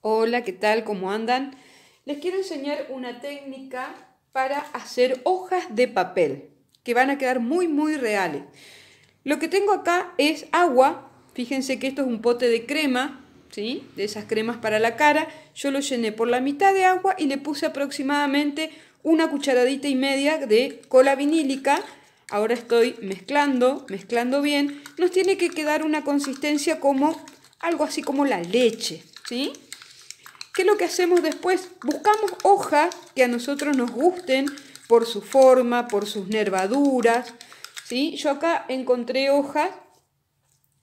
Hola, ¿qué tal? ¿Cómo andan? Les quiero enseñar una técnica para hacer hojas de papel que van a quedar muy, muy reales. Lo que tengo acá es agua. Fíjense que esto es un pote de crema, ¿sí? De esas cremas para la cara. Yo lo llené por la mitad de agua y le puse aproximadamente una cucharadita y media de cola vinílica. Ahora estoy mezclando, mezclando bien. Nos tiene que quedar una consistencia como algo así como la leche, ¿sí? ¿Qué es lo que hacemos después? Buscamos hojas que a nosotros nos gusten por su forma, por sus nervaduras. ¿sí? Yo acá encontré hojas,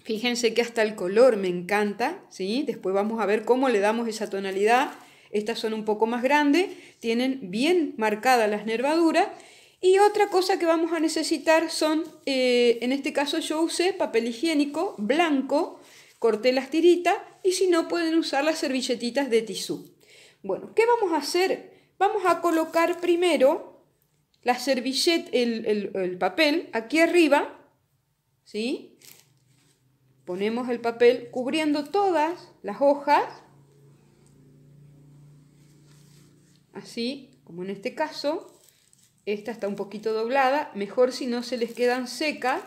fíjense que hasta el color me encanta. ¿sí? Después vamos a ver cómo le damos esa tonalidad. Estas son un poco más grandes, tienen bien marcadas las nervaduras. Y otra cosa que vamos a necesitar son, eh, en este caso yo usé papel higiénico blanco, corté las tiritas y si no pueden usar las servilletitas de tisú. Bueno, ¿qué vamos a hacer? Vamos a colocar primero la servilleta, el, papel aquí arriba, ¿sí? Ponemos el papel cubriendo todas las hojas, así como en este caso, esta está un poquito doblada, mejor si no se les quedan secas.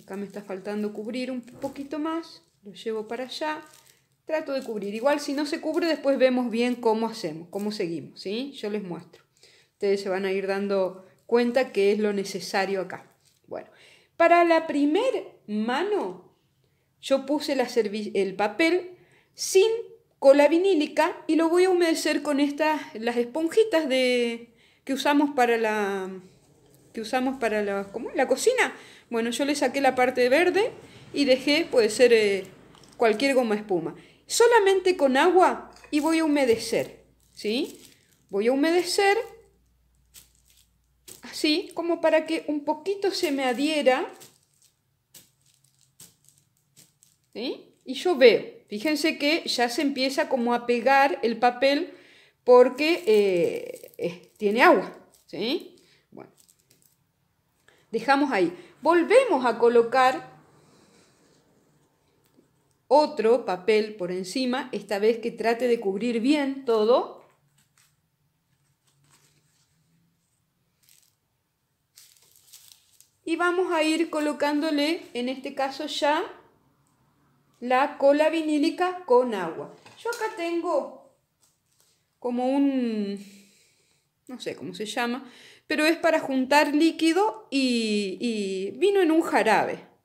Acá me está faltando cubrir un poquito más lo llevo para allá, trato de cubrir. Igual si no se cubre, después vemos bien cómo hacemos, cómo seguimos, ¿sí? Yo les muestro. Ustedes se van a ir dando cuenta que es lo necesario acá. Bueno, para la primer mano, yo puse el papel sin cola vinílica y lo voy a humedecer con estas, las esponjitas de, que usamos para la que usamos para la, la cocina. Bueno, yo le saqué la parte verde y dejé, puede ser eh, cualquier goma espuma. Solamente con agua y voy a humedecer, ¿sí? Voy a humedecer así como para que un poquito se me adhiera, ¿sí? Y yo veo, fíjense que ya se empieza como a pegar el papel porque eh, tiene agua, ¿sí? Bueno, dejamos ahí. Volvemos a colocar otro papel por encima, esta vez que trate de cubrir bien todo. Y vamos a ir colocándole, en este caso ya, la cola vinílica con agua. Yo acá tengo como un, no sé cómo se llama, pero es para juntar líquido y, vino en un jarabe.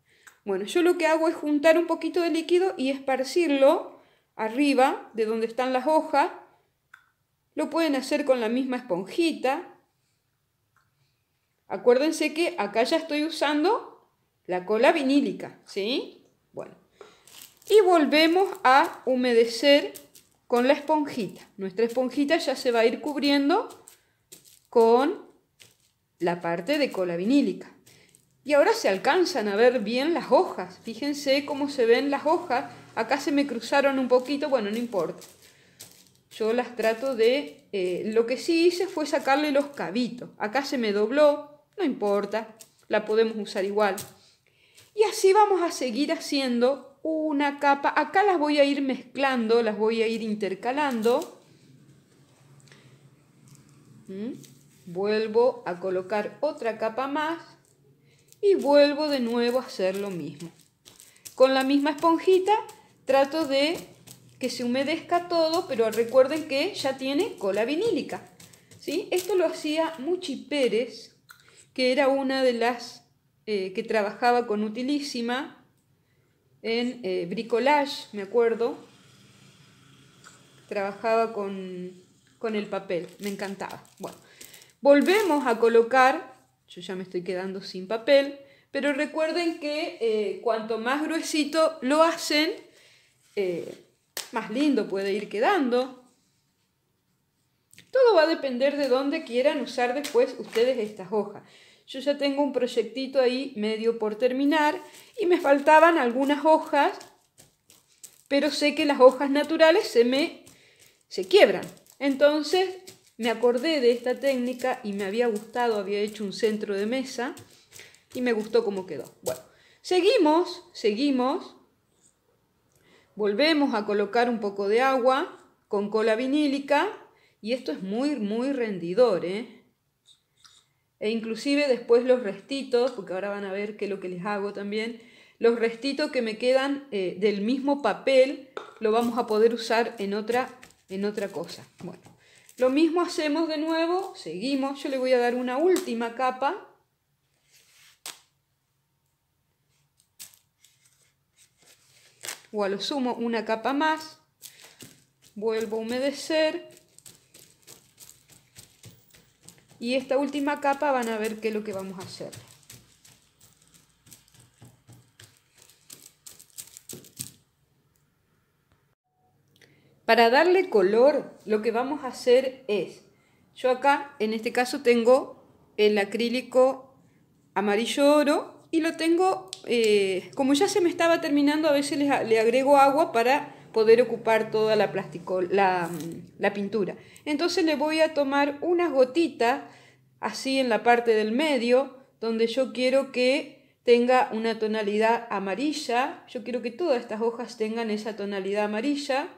Bueno, yo lo que hago es juntar un poquito de líquido y esparcirlo arriba de donde están las hojas. Lo pueden hacer con la misma esponjita. Acuérdense que acá ya estoy usando la cola vinílica, ¿sí? Bueno, y volvemos a humedecer con la esponjita. Nuestra esponjita ya se va a ir cubriendo con la parte de cola vinílica. Y ahora se alcanzan a ver bien las hojas. Fíjense cómo se ven las hojas. Acá se me cruzaron un poquito, bueno, no importa. Yo las trato de... Eh, lo que sí hice fue sacarle los cabitos. Acá se me dobló, no importa, la podemos usar igual. Y así vamos a seguir haciendo una capa. Acá las voy a ir mezclando, las voy a ir intercalando. Mm, vuelvo a colocar otra capa más y vuelvo de nuevo a hacer lo mismo. Con la misma esponjita trato de que se humedezca todo, pero recuerden que ya tiene cola vinílica. ¿sí? Esto lo hacía Muchi Pérez, que era una de las eh, que trabajaba con Utilísima en eh, bricolage, me acuerdo. Trabajaba con, con el papel, me encantaba. Bueno, volvemos a colocar yo ya me estoy quedando sin papel, pero recuerden que eh, cuanto más gruesito lo hacen, eh, más lindo puede ir quedando. Todo va a depender de dónde quieran usar después ustedes estas hojas. Yo ya tengo un proyectito ahí medio por terminar y me faltaban algunas hojas, pero sé que las hojas naturales se me se quiebran. Entonces me acordé de esta técnica y me había gustado, había hecho un centro de mesa y me gustó cómo quedó. Bueno, seguimos, seguimos. Volvemos a colocar un poco de agua con cola vinílica y esto es muy, muy rendidor, ¿eh? E inclusive después los restitos, porque ahora van a ver qué es lo que les hago también, los restitos que me quedan eh, del mismo papel lo vamos a poder usar en otra, en otra cosa. Bueno. Lo mismo hacemos de nuevo, seguimos, yo le voy a dar una última capa. O a lo sumo una capa más. Vuelvo a humedecer. Y esta última capa van a ver qué es lo que vamos a hacer. Para darle color, lo que vamos a hacer es, yo acá en este caso tengo el acrílico amarillo oro y lo tengo, eh, como ya se me estaba terminando, a veces le, agrego agua para poder ocupar toda la, la pintura. Entonces le voy a tomar unas gotitas así en la parte del medio, donde yo quiero que tenga una tonalidad amarilla. Yo quiero que todas estas hojas tengan esa tonalidad amarilla.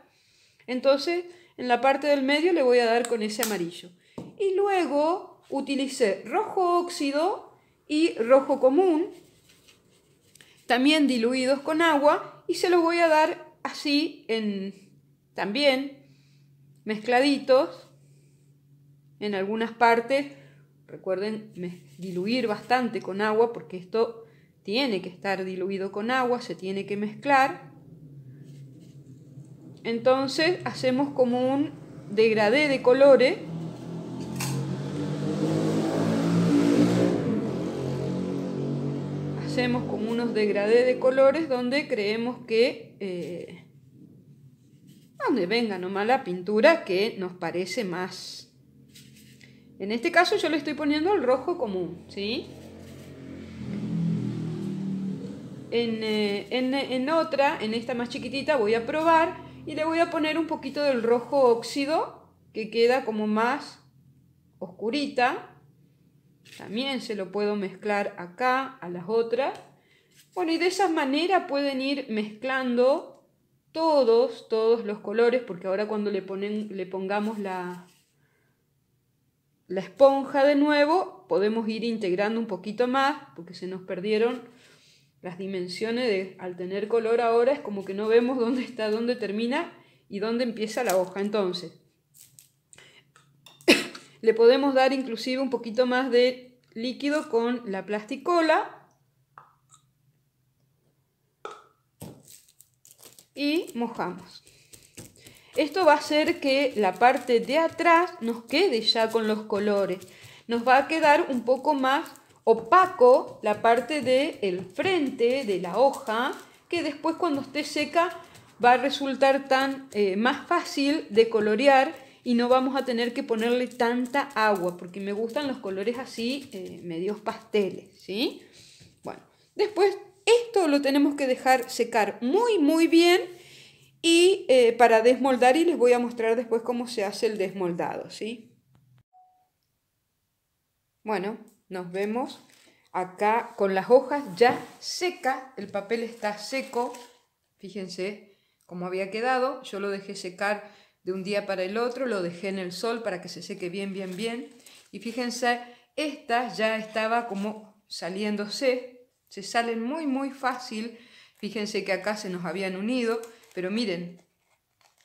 Entonces, en la parte del medio le voy a dar con ese amarillo. Y luego utilicé rojo óxido y rojo común, también diluidos con agua, y se los voy a dar así en también mezcladitos en algunas partes. Recuerden diluir bastante con agua porque esto tiene que estar diluido con agua, se tiene que mezclar. Entonces hacemos como un degradé de colores. Hacemos como unos degradé de colores donde creemos que... Eh, donde venga nomás la pintura que nos parece más. En este caso yo le estoy poniendo el rojo común, ¿sí? Eh, en, en, otra, en esta más chiquitita, voy a probar y le voy a poner un poquito del rojo óxido, que queda como más oscurita. También se lo puedo mezclar acá a las otras. Bueno, y de esa manera pueden ir mezclando todos, todos los colores, porque ahora cuando le, ponen, le pongamos la, la esponja de nuevo, podemos ir integrando un poquito más, porque se nos perdieron las dimensiones de, al tener color ahora es como que no vemos dónde está, dónde termina y dónde empieza la hoja. Entonces, le podemos dar inclusive un poquito más de líquido con la plasticola y mojamos. Esto va a hacer que la parte de atrás nos quede ya con los colores. Nos va a quedar un poco más Opaco la parte del frente de la hoja, que después cuando esté seca va a resultar tan eh, más fácil de colorear y no vamos a tener que ponerle tanta agua, porque me gustan los colores así, eh, medios pasteles, ¿sí? Bueno, después esto lo tenemos que dejar secar muy, muy bien y eh, para desmoldar y les voy a mostrar después cómo se hace el desmoldado, ¿sí? Bueno, nos vemos acá con las hojas ya seca el papel está seco, fíjense cómo había quedado, yo lo dejé secar de un día para el otro, lo dejé en el sol para que se seque bien, bien, bien, y fíjense, esta ya estaba como saliéndose, se salen muy, muy fácil, fíjense que acá se nos habían unido, pero miren,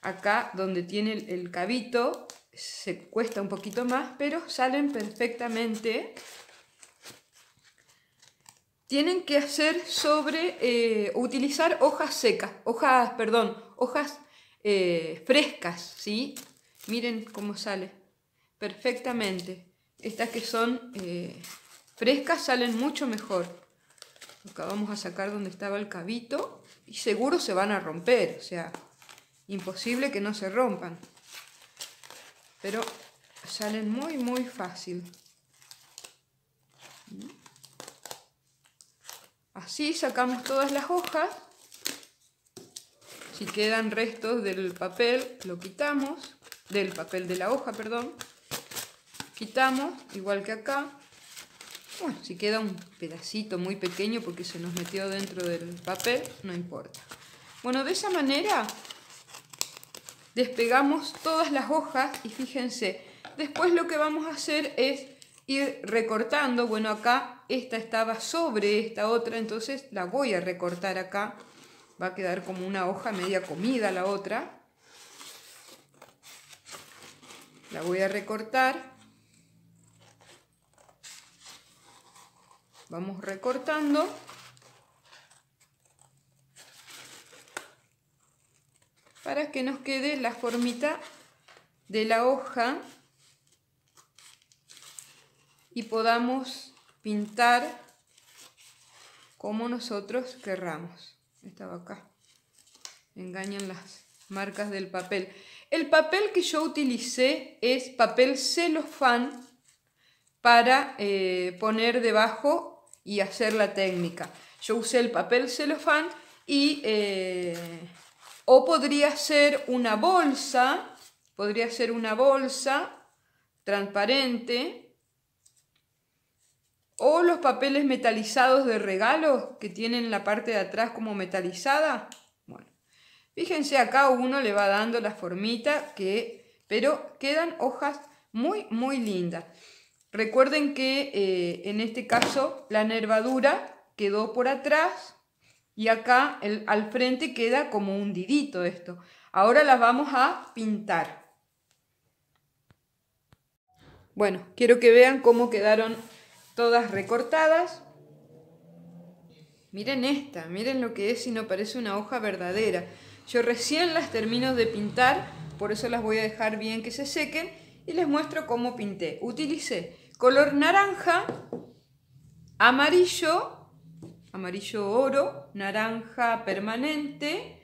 acá donde tiene el cabito, se cuesta un poquito más, pero salen perfectamente, tienen que hacer sobre eh, utilizar hojas secas, hojas, perdón, hojas eh, frescas, ¿sí? Miren cómo sale perfectamente. Estas que son eh, frescas salen mucho mejor. Acá vamos a sacar donde estaba el cabito y seguro se van a romper, o sea, imposible que no se rompan. Pero salen muy, muy fácil. ¿Mm? Así sacamos todas las hojas. Si quedan restos del papel, lo quitamos. Del papel de la hoja, perdón. Quitamos, igual que acá. Bueno, si queda un pedacito muy pequeño porque se nos metió dentro del papel, no importa. Bueno, de esa manera despegamos todas las hojas y fíjense, después lo que vamos a hacer es ir recortando. Bueno, acá esta estaba sobre esta otra, entonces la voy a recortar acá. Va a quedar como una hoja media comida la otra. La voy a recortar. Vamos recortando. Para que nos quede la formita de la hoja y podamos pintar como nosotros querramos. Estaba acá. Engañan las marcas del papel. El papel que yo utilicé es papel celofán para eh, poner debajo y hacer la técnica. Yo usé el papel celofán y... Eh, o podría ser una bolsa, podría ser una bolsa transparente o los papeles metalizados de regalo, que tienen la parte de atrás como metalizada. Bueno, fíjense acá uno le va dando la formita que, pero quedan hojas muy, muy lindas. Recuerden que eh, en este caso la nervadura quedó por atrás y acá al frente queda como hundidito esto. Ahora las vamos a pintar. Bueno, quiero que vean cómo quedaron todas recortadas. Miren esta, miren lo que es y no parece una hoja verdadera. Yo recién las termino de pintar, por eso las voy a dejar bien que se sequen y les muestro cómo pinté. Utilicé color naranja, amarillo, amarillo oro, naranja permanente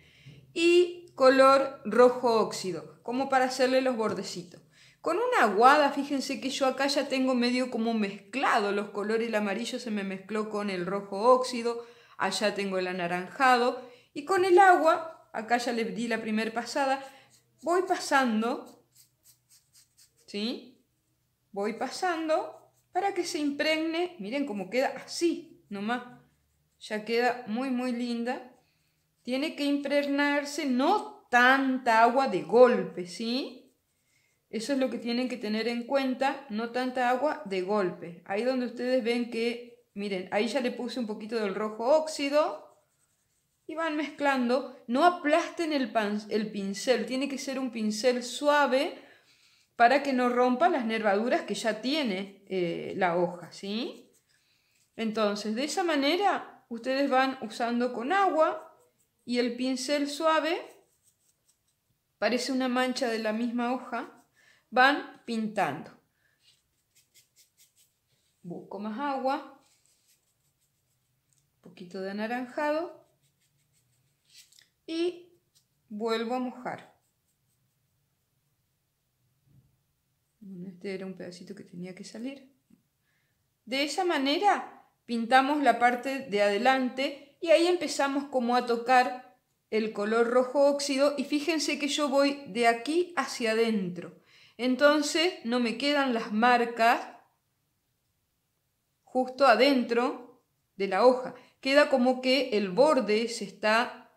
y color rojo óxido, como para hacerle los bordecitos. Con una aguada, fíjense que yo acá ya tengo medio como mezclado los colores, el amarillo se me mezcló con el rojo óxido, allá tengo el anaranjado y con el agua, acá ya le di la primera pasada, voy pasando, ¿sí? Voy pasando para que se impregne, miren cómo queda así nomás, ya queda muy muy linda. Tiene que impregnarse no tanta agua de golpe, ¿sí? Eso es lo que tienen que tener en cuenta, no tanta agua de golpe. Ahí donde ustedes ven que, miren, ahí ya le puse un poquito del rojo óxido y van mezclando. No aplasten el, pincel, tiene que ser un pincel suave para que no rompa las nervaduras que ya tiene eh, la hoja, ¿sí? Entonces, de esa manera, ustedes van usando con agua y el pincel suave parece una mancha de la misma hoja van pintando. Busco más agua, un poquito de anaranjado y vuelvo a mojar. Este era un pedacito que tenía que salir. De esa manera pintamos la parte de adelante y ahí empezamos como a tocar el color rojo óxido y fíjense que yo voy de aquí hacia adentro. Entonces no me quedan las marcas justo adentro de la hoja. Queda como que el borde se está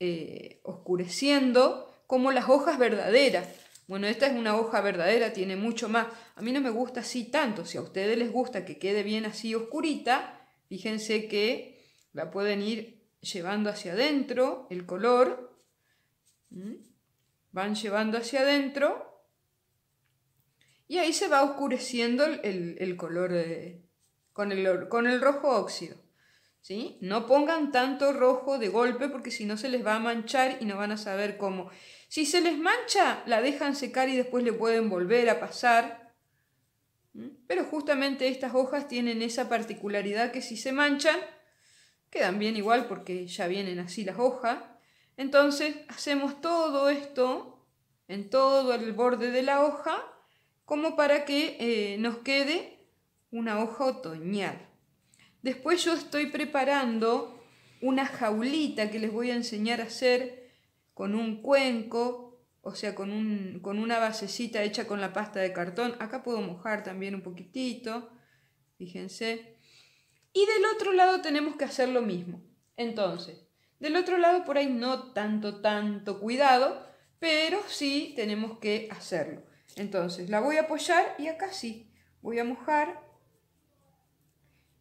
eh, oscureciendo como las hojas verdaderas. Bueno, esta es una hoja verdadera, tiene mucho más. A mí no me gusta así tanto. Si a ustedes les gusta que quede bien así oscurita, fíjense que la pueden ir llevando hacia adentro el color. Van llevando hacia adentro y ahí se va oscureciendo el, color con, el, con el rojo óxido. ¿sí? No pongan tanto rojo de golpe porque si no se les va a manchar y no van a saber cómo. Si se les mancha, la dejan secar y después le pueden volver a pasar. Pero justamente estas hojas tienen esa particularidad que si se manchan, quedan bien igual porque ya vienen así las hojas. Entonces hacemos todo esto en todo el borde de la hoja como para que eh, nos quede una hoja otoñal. Después yo estoy preparando una jaulita que les voy a enseñar a hacer con un cuenco, o sea, con, con una basecita hecha con la pasta de cartón. Acá puedo mojar también un poquitito, fíjense. Y del otro lado tenemos que hacer lo mismo. Entonces, del otro lado por ahí no tanto, tanto cuidado, pero sí tenemos que hacerlo. Entonces la voy a apoyar y acá sí, voy a mojar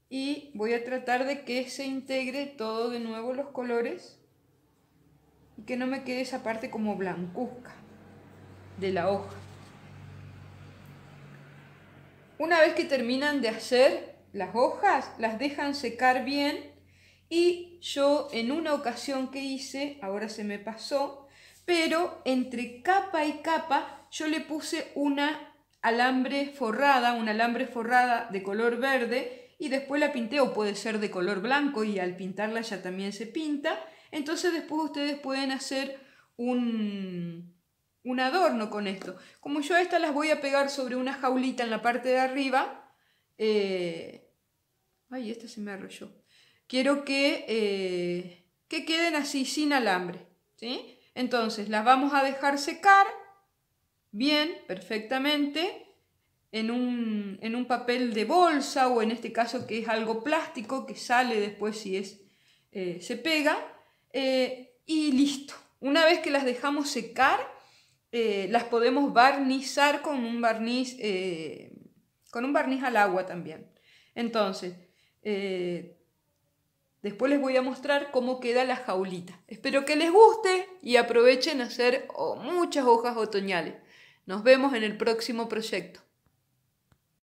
y voy a tratar de que se integre todo de nuevo los colores y que no me quede esa parte como blancuzca de la hoja. Una vez que terminan de hacer las hojas, las dejan secar bien y yo en una ocasión que hice, ahora se me pasó, pero entre capa y capa yo le puse una alambre forrada, un alambre forrada de color verde y después la pinté o puede ser de color blanco y al pintarla ya también se pinta. Entonces después ustedes pueden hacer un, un adorno con esto. Como yo a estas las voy a pegar sobre una jaulita en la parte de arriba, eh, ay, esta se me arrolló. Quiero que, eh, que queden así sin alambre, ¿sí? Entonces las vamos a dejar secar bien, perfectamente, en un, papel de bolsa o en este caso que es algo plástico que sale después si es, eh, se pega. Eh, y listo. Una vez que las dejamos secar, eh, las podemos barnizar con un barniz, con un barniz al agua también. Entonces, después les voy a mostrar cómo queda la jaulita. Espero que les guste y aprovechen a hacer oh, muchas hojas otoñales. Nos vemos en el próximo proyecto.